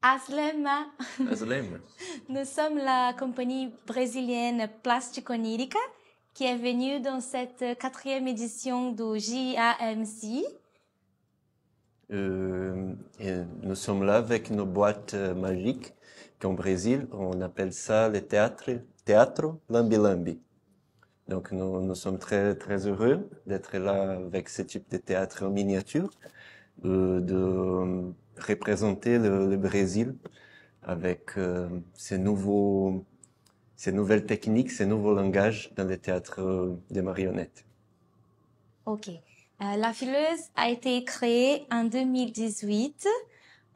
Aslema. Nous sommes la compagnie brésilienne Plastic Onirica qui est venue dans cette quatrième édition du JAMC. Euh, nous sommes là avec nos boîtes euh, magiques qu'en Brésil, on appelle ça le théâtre, théâtre Lambi Donc nous, nous sommes très, très heureux d'être là avec ce type de théâtre en miniature de représenter le, le Brésil avec euh, ces nouveaux ces nouvelles techniques, ces nouveaux langages dans le théâtre des marionnettes. Ok. Euh, la fileuse a été créée en 2018. Euh,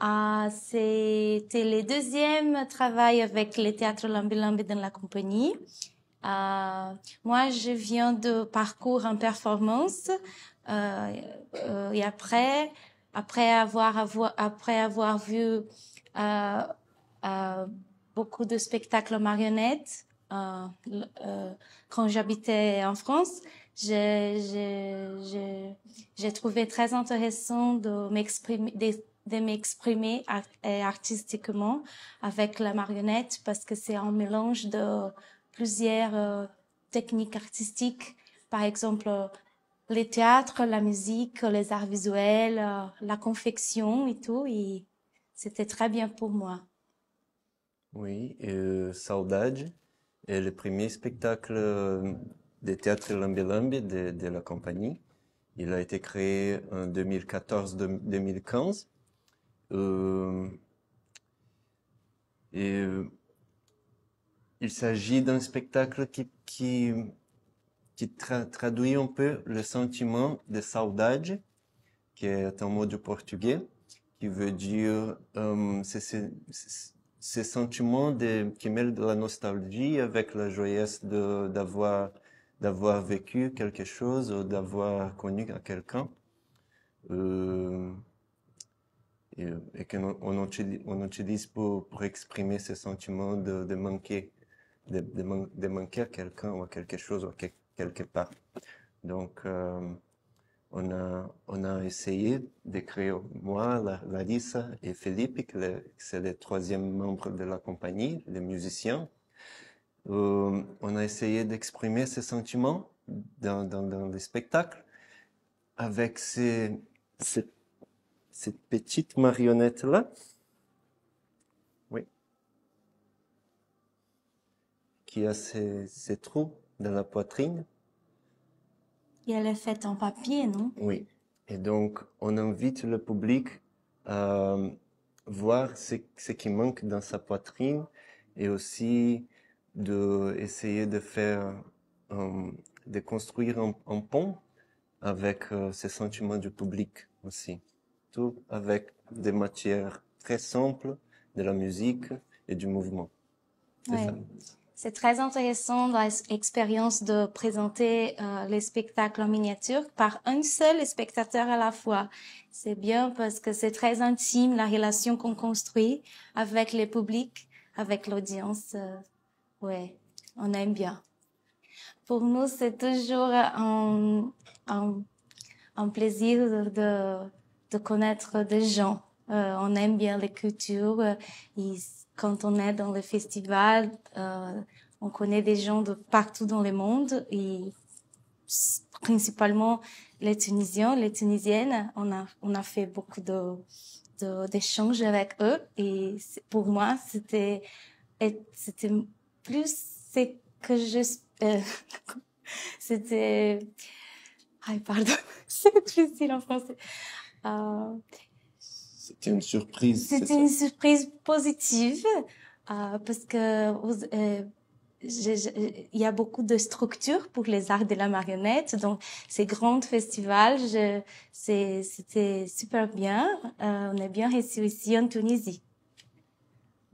ah, C'était le deuxième travail avec le théâtre Lambi dans la compagnie. Euh, moi, je viens de parcours en performance euh, et après, après avoir, après avoir vu euh, euh, beaucoup de spectacles marionnettes euh, euh, quand j'habitais en France, j'ai trouvé très intéressant de m'exprimer de, m'exprimer artistiquement avec la marionnette parce que c'est un mélange de plusieurs euh, techniques artistiques par exemple les théâtres, la musique, les arts visuels, euh, la confection et tout. Et c'était très bien pour moi. Oui, et euh, Saudade est le premier spectacle euh, de théâtre lambi de, la compagnie. Il a été créé en 2014-2015. et il s'agit d'un spectacle qui, qui qui traduit un peu le sentiment de saudade, qui est un mot du portugais, qui veut dire euh, ces ce sentiment qui mêle de la nostalgie avec la joyeuse d'avoir d'avoir vécu quelque chose ou d'avoir connu quelqu'un. Euh, et, et qu'on on utilise, pour, exprimer ce sentiment de, manquer, de, manquer à quelqu'un ou à quelque chose ou à quelque quelque part. Donc, euh, on a, on a essayé d'écrire créer, moi, Larissa et Philippe, qui c'est les troisième membres de la compagnie, les musiciens. Euh, on a essayé d'exprimer ces sentiments dans, dans, dans les spectacles avec ces, cette petite marionnette-là. Oui. Qui a ces, ces trous dans la poitrine. Et elle est faite en papier, non Oui. Et donc, on invite le public à euh, voir ce, qui manque dans sa poitrine et aussi de de faire, euh, de construire un, pont avec ses euh, sentiments du public aussi. Tout avec des matières très simples, de la musique et du mouvement. C'est très intéressant l'expérience de présenter euh, les spectacles en miniature par un seul spectateur à la fois. C'est bien parce que c'est très intime la relation qu'on construit avec le public, avec l'audience. Euh, ouais, on aime bien. Pour nous, c'est toujours un, plaisir de, de, connaître des gens. Euh, on aime bien les cultures. Euh, quand on est dans le festival, euh, on connaît des gens de partout dans le monde et principalement les Tunisiens, les Tunisiennes. On a, on a fait beaucoup de, d'échanges avec eux et pour moi, c'était, c'était plus c'est que je, euh, c'était, ah, pardon, c'est difficile en français. Euh, c'était une surprise. C'était une surprise positive euh, parce que euh, il y a beaucoup de structures pour les arts de la marionnette, donc ces grands festivals, c'était super bien. Euh, on est bien réussi ici en Tunisie.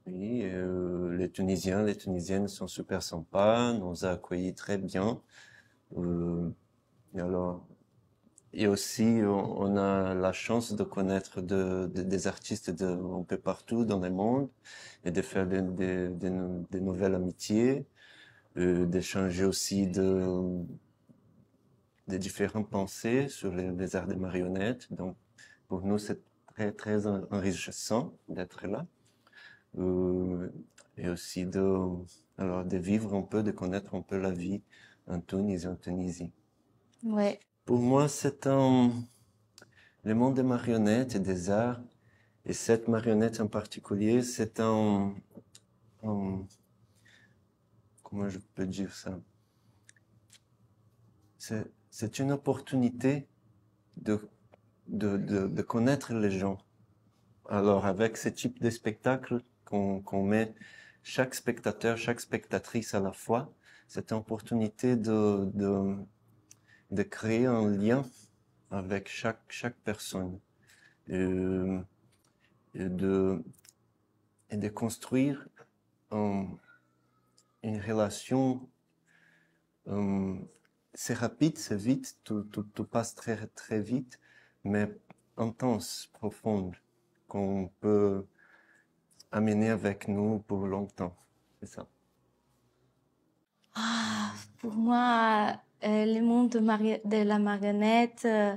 Oui, euh, les Tunisiens, les Tunisiennes sont super sympas, nous a accueillis très bien. Euh, alors, et aussi, on, a la chance de connaître des artistes de, un peu partout dans le monde et de faire des nouvelles amitiés, euh, d'échanger aussi de, des différentes pensées sur les, arts des marionnettes. Donc, pour nous, c'est très, très enrichissant d'être là. Euh, et aussi de, alors, de vivre un peu, de connaître un peu la vie en Tunisie en Tunisie. Ouais. Pour moi, c'est un... Le monde des marionnettes et des arts, et cette marionnette en particulier, c'est un... Comment je peux dire ça C'est une opportunité de, de, de, de connaître les gens. Alors, avec ce type de spectacle qu'on met chaque spectateur, chaque spectatrice à la fois, cette opportunité de, de de créer un lien avec chaque, chaque personne. Euh, et de, et de construire euh, une relation. Euh, c'est rapide, c'est vite, tout, tout, tout, passe très, très vite, mais intense, profonde, qu'on peut amener avec nous pour longtemps. C'est ça. Ah, pour moi, euh, le monde de, la marionnette, euh,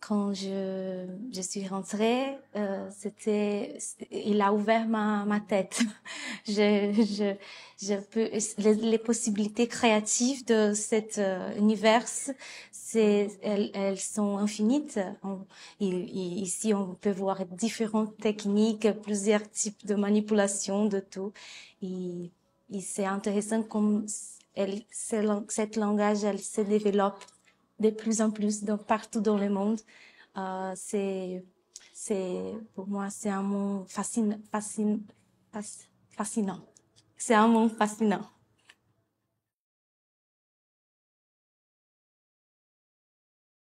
quand je, je, suis rentrée, euh, c'était, il a ouvert ma, ma tête. je, je, je peux, les, possibilités créatives de cet univers, c'est, elles, elles, sont infinites. ici, on peut voir différentes techniques, plusieurs types de manipulation de tout. Et, et c'est intéressant comme elle, cette langage, elle se développe de plus en plus donc partout dans le monde. Euh, pour moi, c'est un monde fascinant. C'est un monde fascinant.